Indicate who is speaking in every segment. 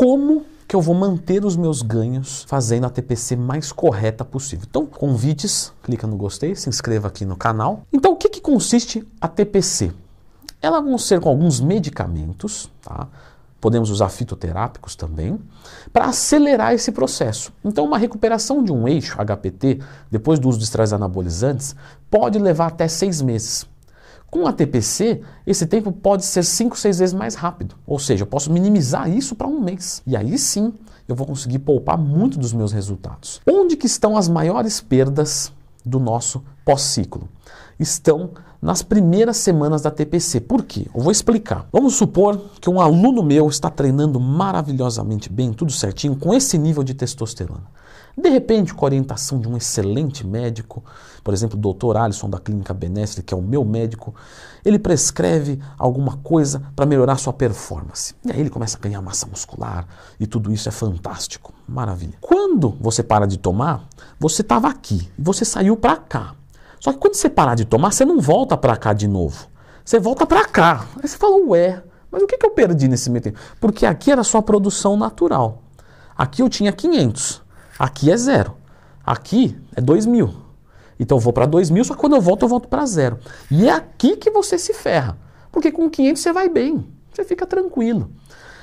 Speaker 1: como que eu vou manter os meus ganhos fazendo a TPC mais correta possível. Então, convites, clica no gostei, se inscreva aqui no canal. Então, o que, que consiste a TPC? Ela vão ser com alguns medicamentos, tá? podemos usar fitoterápicos também, para acelerar esse processo. Então, uma recuperação de um eixo HPT, depois do uso de esteroides anabolizantes, pode levar até seis meses. Com a TPC, esse tempo pode ser 5, 6 vezes mais rápido. Ou seja, eu posso minimizar isso para um mês. E aí sim, eu vou conseguir poupar muito dos meus resultados. Onde que estão as maiores perdas do nosso pós-ciclo? Estão nas primeiras semanas da TPC. Por quê? Eu vou explicar. Vamos supor que um aluno meu está treinando maravilhosamente bem, tudo certinho, com esse nível de testosterona. De repente, com a orientação de um excelente médico, por exemplo, o Dr. Alisson da Clínica Benestre, que é o meu médico, ele prescreve alguma coisa para melhorar sua performance. E aí ele começa a ganhar massa muscular e tudo isso é fantástico, maravilha. Quando você para de tomar, você estava aqui, você saiu para cá. Só que quando você parar de tomar, você não volta para cá de novo. Você volta para cá. Aí você fala, ué, mas o que, que eu perdi nesse meio tempo? Porque aqui era só produção natural. Aqui eu tinha 500. Aqui é zero. Aqui é 2 mil. Então eu vou para 2 mil, só que quando eu volto, eu volto para zero. E é aqui que você se ferra. Porque com 500 você vai bem. Você fica tranquilo.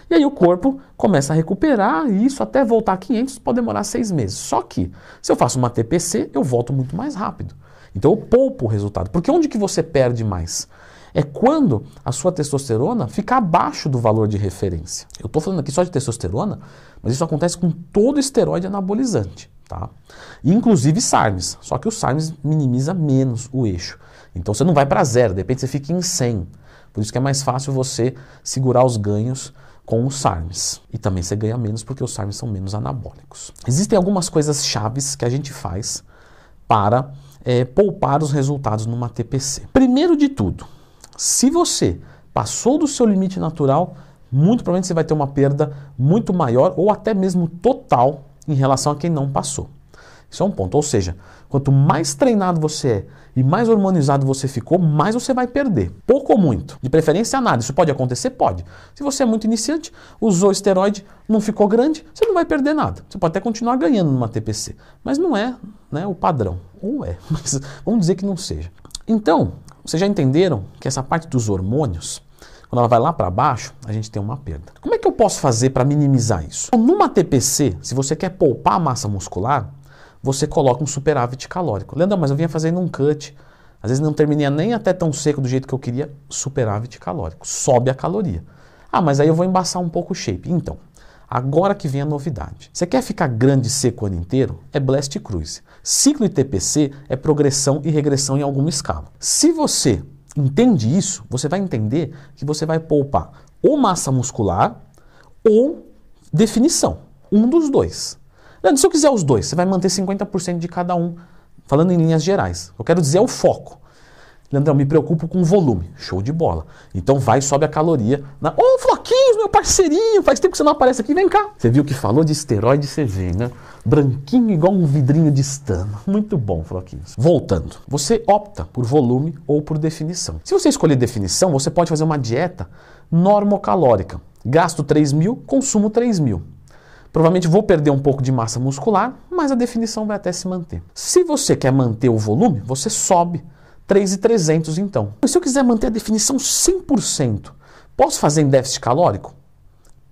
Speaker 1: E aí o corpo começa a recuperar e isso até voltar a 500 pode demorar seis meses. Só que se eu faço uma TPC, eu volto muito mais rápido. Então eu poupo o resultado. Porque onde que você perde mais? É quando a sua testosterona fica abaixo do valor de referência. Eu estou falando aqui só de testosterona, mas isso acontece com todo esteroide anabolizante, tá? Inclusive SARMs, só que o SARMs minimiza menos o eixo. Então você não vai para zero, de repente você fica em 100. Por isso que é mais fácil você segurar os ganhos com os SARMs. E também você ganha menos porque os SARMs são menos anabólicos. Existem algumas coisas chaves que a gente faz para é, poupar os resultados numa TPC. Primeiro de tudo, se você passou do seu limite natural, muito provavelmente você vai ter uma perda muito maior ou até mesmo total em relação a quem não passou. Isso é um ponto. Ou seja, quanto mais treinado você é e mais hormonizado você ficou, mais você vai perder. Pouco ou muito. De preferência, nada. Isso pode acontecer? Pode. Se você é muito iniciante, usou esteroide, não ficou grande, você não vai perder nada. Você pode até continuar ganhando numa TPC. Mas não é né, o padrão. Ou é, mas vamos dizer que não seja. Então, vocês já entenderam que essa parte dos hormônios, quando ela vai lá para baixo, a gente tem uma perda. Como é que eu posso fazer para minimizar isso? numa TPC, se você quer poupar massa muscular, você coloca um superávit calórico. Lenda, mas eu vinha fazendo um cut, às vezes não terminia nem até tão seco do jeito que eu queria, superávit calórico, sobe a caloria. Ah, mas aí eu vou embaçar um pouco o shape. Então, agora que vem a novidade. Você quer ficar grande seco o ano inteiro? É Blast Cruise. Ciclo ITPC é progressão e regressão em alguma escala. Se você entende isso, você vai entender que você vai poupar ou massa muscular ou definição, um dos dois. Leandro, se eu quiser os dois, você vai manter 50% de cada um, falando em linhas gerais. Eu quero dizer é o foco. Leandrão, me preocupo com o volume. Show de bola. Então vai, sobe a caloria. Na... Ô, oh, Floquinhos, meu parceirinho, faz tempo que você não aparece aqui, vem cá. Você viu que falou de esteroide vê, né? Branquinho igual um vidrinho de estama. Muito bom, Floquinhos. Voltando, você opta por volume ou por definição. Se você escolher definição, você pode fazer uma dieta normocalórica. Gasto 3 mil, consumo 3 mil. Provavelmente vou perder um pouco de massa muscular, mas a definição vai até se manter. Se você quer manter o volume, você sobe 3,300 então. Mas se eu quiser manter a definição 100%, posso fazer em déficit calórico?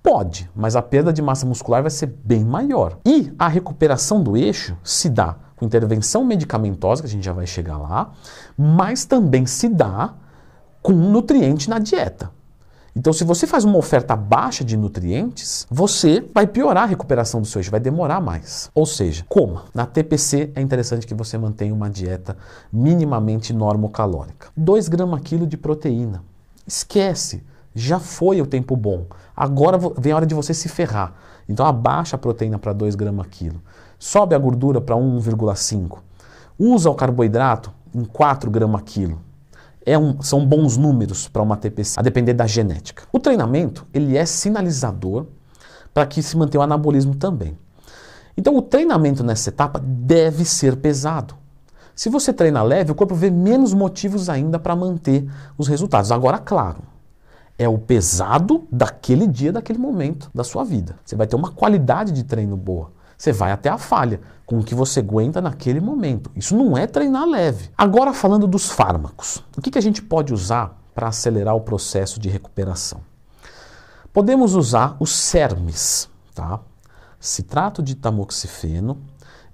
Speaker 1: Pode, mas a perda de massa muscular vai ser bem maior. E a recuperação do eixo se dá com intervenção medicamentosa, que a gente já vai chegar lá, mas também se dá com nutriente na dieta. Então, se você faz uma oferta baixa de nutrientes, você vai piorar a recuperação do seu eixo, vai demorar mais. Ou seja, coma. Na TPC é interessante que você mantenha uma dieta minimamente normocalórica. 2 gramas quilo de proteína. Esquece, já foi o tempo bom. Agora vem a hora de você se ferrar. Então abaixa a proteína para 2 gramas quilo. Sobe a gordura para 1,5. Usa o carboidrato em 4 gramas quilo é um, são bons números para uma TPC, a depender da genética. O treinamento ele é sinalizador para que se mantenha o anabolismo também. Então o treinamento nessa etapa deve ser pesado. Se você treina leve, o corpo vê menos motivos ainda para manter os resultados. Agora, claro, é o pesado daquele dia, daquele momento da sua vida. Você vai ter uma qualidade de treino boa. Você vai até a falha, com o que você aguenta naquele momento. Isso não é treinar leve. Agora, falando dos fármacos, o que, que a gente pode usar para acelerar o processo de recuperação? Podemos usar os CERMES, tá? Citrato de tamoxifeno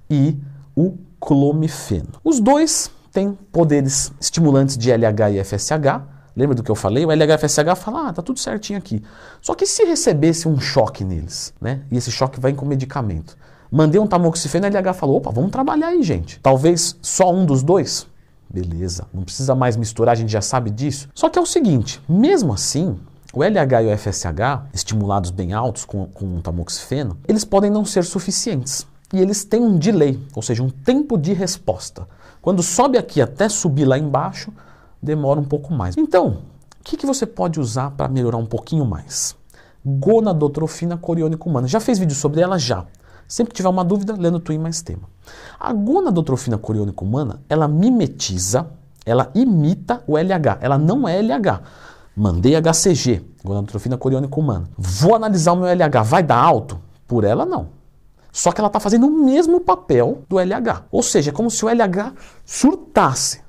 Speaker 1: e o clomifeno. Os dois têm poderes estimulantes de LH e FSH. Lembra do que eu falei? O LH e FSH fala, ah, tá tudo certinho aqui. Só que se recebesse um choque neles, né? E esse choque vai com medicamento. Mandei um tamoxifeno, a LH falou, opa, vamos trabalhar aí, gente. Talvez só um dos dois? Beleza, não precisa mais misturar, a gente já sabe disso. Só que é o seguinte, mesmo assim, o LH e o FSH, estimulados bem altos com, com um tamoxifeno, eles podem não ser suficientes. E eles têm um delay, ou seja, um tempo de resposta. Quando sobe aqui até subir lá embaixo, demora um pouco mais. Então, o que, que você pode usar para melhorar um pouquinho mais? Gonadotrofina coriônica humana. Já fez vídeo sobre ela? Já. Sempre que tiver uma dúvida, lendo mais tema. A gonadotrofina coriônica humana, ela mimetiza, ela imita o LH, ela não é LH. Mandei HCG, gonadotrofina coriônica humana. Vou analisar o meu LH, vai dar alto? Por ela, não. Só que ela está fazendo o mesmo papel do LH. Ou seja, é como se o LH surtasse.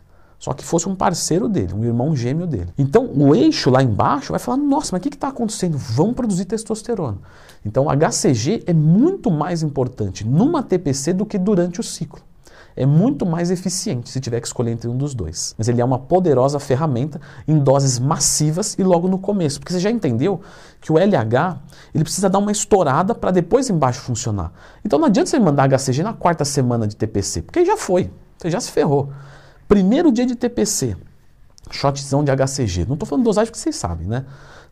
Speaker 1: Só que fosse um parceiro dele, um irmão gêmeo dele. Então o eixo lá embaixo vai falar: nossa, mas o que está acontecendo? Vamos produzir testosterona. Então HCG é muito mais importante numa TPC do que durante o ciclo é muito mais eficiente se tiver que escolher entre um dos dois. Mas ele é uma poderosa ferramenta em doses massivas e logo no começo, porque você já entendeu que o LH ele precisa dar uma estourada para depois embaixo funcionar. Então não adianta você mandar HCG na quarta semana de TPC, porque aí já foi, você já se ferrou. Primeiro dia de TPC, shotzão de HCG. Não estou falando dosagem que vocês sabem, né?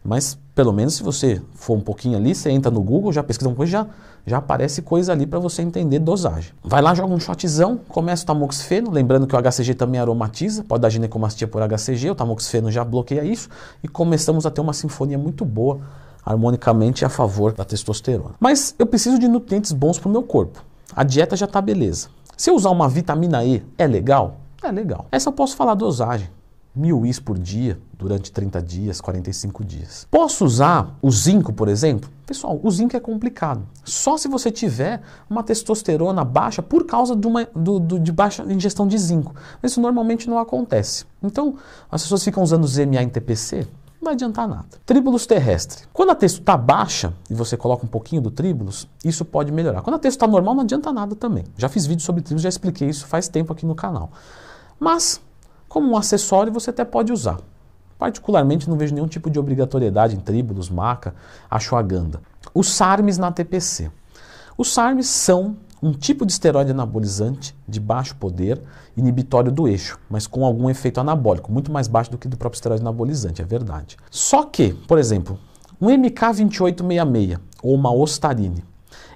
Speaker 1: Mas pelo menos se você for um pouquinho ali, você entra no Google, já pesquisa uma coisa, já, já aparece coisa ali para você entender dosagem. Vai lá, joga um shotzão, começa o tamoxifeno, lembrando que o HCG também aromatiza, pode dar ginecomastia por HCG, o tamoxifeno já bloqueia isso e começamos a ter uma sinfonia muito boa harmonicamente a favor da testosterona. Mas eu preciso de nutrientes bons para o meu corpo. A dieta já está beleza. Se eu usar uma vitamina E, é legal? É legal. Essa eu posso falar dosagem. Mil is por dia, durante 30 dias, 45 dias. Posso usar o zinco, por exemplo? Pessoal, o zinco é complicado. Só se você tiver uma testosterona baixa por causa de, uma, do, do, de baixa ingestão de zinco. Isso normalmente não acontece. Então, as pessoas ficam usando ZMA em TPC? não vai adiantar nada. Tríbulos terrestre. Quando a texto está baixa e você coloca um pouquinho do tríbulos, isso pode melhorar. Quando a texto está normal, não adianta nada também. Já fiz vídeo sobre tríbulos, já expliquei isso faz tempo aqui no canal. Mas, como um acessório, você até pode usar. Particularmente, não vejo nenhum tipo de obrigatoriedade em tríbulos, maca, achuaganda. Os SARMs na TPC. Os SARMs são um tipo de esteroide anabolizante de baixo poder, inibitório do eixo, mas com algum efeito anabólico, muito mais baixo do que do próprio esteroide anabolizante, é verdade. Só que, por exemplo, um MK2866 ou uma ostarine,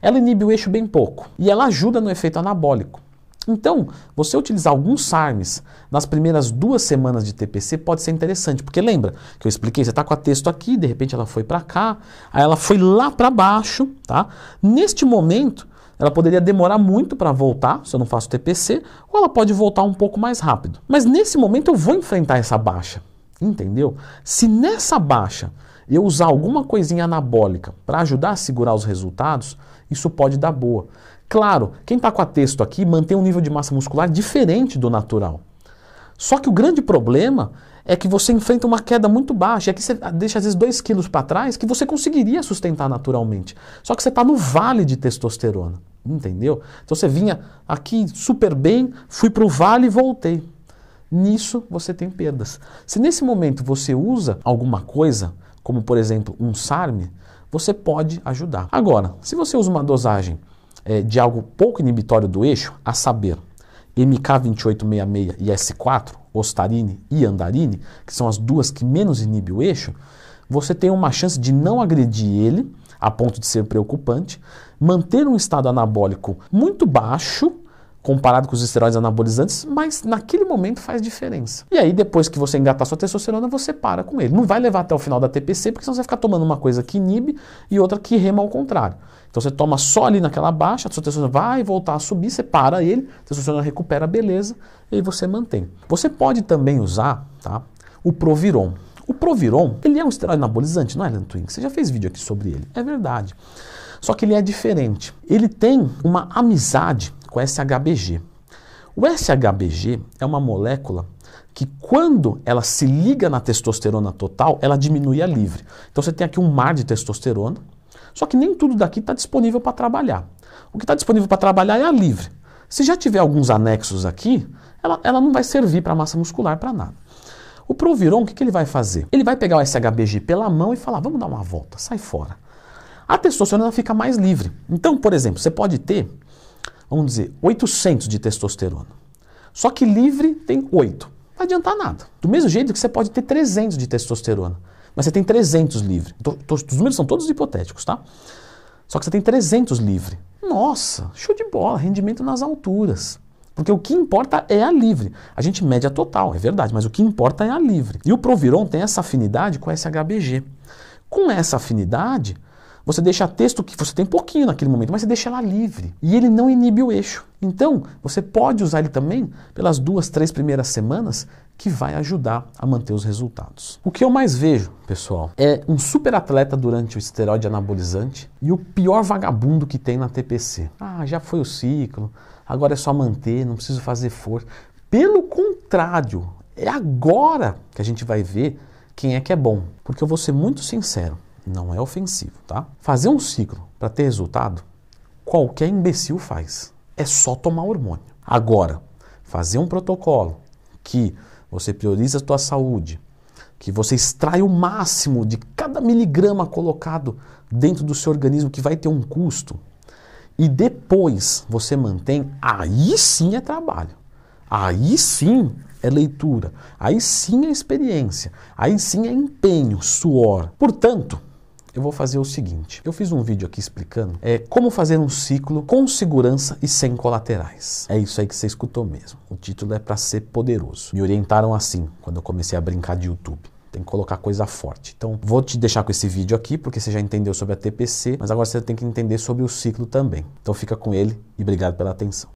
Speaker 1: ela inibe o eixo bem pouco e ela ajuda no efeito anabólico. Então, você utilizar alguns SARMs nas primeiras duas semanas de TPC pode ser interessante, porque lembra que eu expliquei, você está com a texto aqui, de repente ela foi para cá, aí ela foi lá para baixo, tá? Neste momento, ela poderia demorar muito para voltar, se eu não faço TPC, ou ela pode voltar um pouco mais rápido. Mas nesse momento eu vou enfrentar essa baixa, entendeu? Se nessa baixa eu usar alguma coisinha anabólica para ajudar a segurar os resultados, isso pode dar boa. Claro, quem está com a texto aqui mantém um nível de massa muscular diferente do natural. Só que o grande problema é que você enfrenta uma queda muito baixa, é que você deixa às vezes 2 quilos para trás que você conseguiria sustentar naturalmente. Só que você está no vale de testosterona. Entendeu? Então você vinha aqui super bem, fui para o vale e voltei. Nisso você tem perdas. Se nesse momento você usa alguma coisa, como por exemplo um SARM, você pode ajudar. Agora, se você usa uma dosagem é, de algo pouco inibitório do eixo, a saber, MK2866 e S4, ostarine e andarine, que são as duas que menos inibem o eixo, você tem uma chance de não agredir ele a ponto de ser preocupante manter um estado anabólico muito baixo comparado com os esteroides anabolizantes, mas naquele momento faz diferença. E aí depois que você engatar sua testosterona, você para com ele. Não vai levar até o final da TPC, porque senão você vai ficar tomando uma coisa que inibe e outra que rema ao contrário. Então você toma só ali naquela baixa, a sua testosterona vai voltar a subir, você para ele, a testosterona recupera a beleza e aí você mantém. Você pode também usar, tá? O Proviron. O Proviron, ele é um esteroide anabolizante, não é, Leandro Você já fez vídeo aqui sobre ele. É verdade. Só que ele é diferente. Ele tem uma amizade com SHBG. O SHBG é uma molécula que quando ela se liga na testosterona total, ela diminui a livre. Então você tem aqui um mar de testosterona, só que nem tudo daqui está disponível para trabalhar. O que está disponível para trabalhar é a livre. Se já tiver alguns anexos aqui, ela, ela não vai servir para massa muscular, para nada. O Proviron, o que, que, ele vai fazer? Ele vai pegar o SHBG pela mão e falar, vamos dar uma volta, sai fora a testosterona fica mais livre. Então, por exemplo, você pode ter, vamos dizer, 800 de testosterona. Só que livre tem 8. Não vai adiantar nada. Do mesmo jeito que você pode ter 300 de testosterona, mas você tem 300 livre. Então, os números são todos hipotéticos, tá? Só que você tem 300 livre. Nossa, show de bola, rendimento nas alturas. Porque o que importa é a livre. A gente mede a total, é verdade, mas o que importa é a livre. E o Proviron tem essa afinidade com SHBG. Com essa afinidade, você deixa texto que você tem pouquinho naquele momento, mas você deixa ela livre. E ele não inibe o eixo. Então, você pode usar ele também pelas duas, três primeiras semanas, que vai ajudar a manter os resultados. O que eu mais vejo, pessoal, é um super atleta durante o esteroide anabolizante e o pior vagabundo que tem na TPC. Ah, já foi o ciclo, agora é só manter, não preciso fazer força. Pelo contrário, é agora que a gente vai ver quem é que é bom. Porque eu vou ser muito sincero, não é ofensivo, tá? Fazer um ciclo para ter resultado, qualquer imbecil faz. É só tomar hormônio. Agora, fazer um protocolo que você prioriza a sua saúde, que você extrai o máximo de cada miligrama colocado dentro do seu organismo, que vai ter um custo, e depois você mantém, aí sim é trabalho. Aí sim é leitura, aí sim é experiência, aí sim é empenho, suor. Portanto, eu vou fazer o seguinte. Eu fiz um vídeo aqui explicando é, como fazer um ciclo com segurança e sem colaterais. É isso aí que você escutou mesmo. O título é para ser poderoso. Me orientaram assim quando eu comecei a brincar de YouTube tem que colocar coisa forte. Então, vou te deixar com esse vídeo aqui, porque você já entendeu sobre a TPC, mas agora você tem que entender sobre o ciclo também. Então, fica com ele e obrigado pela atenção.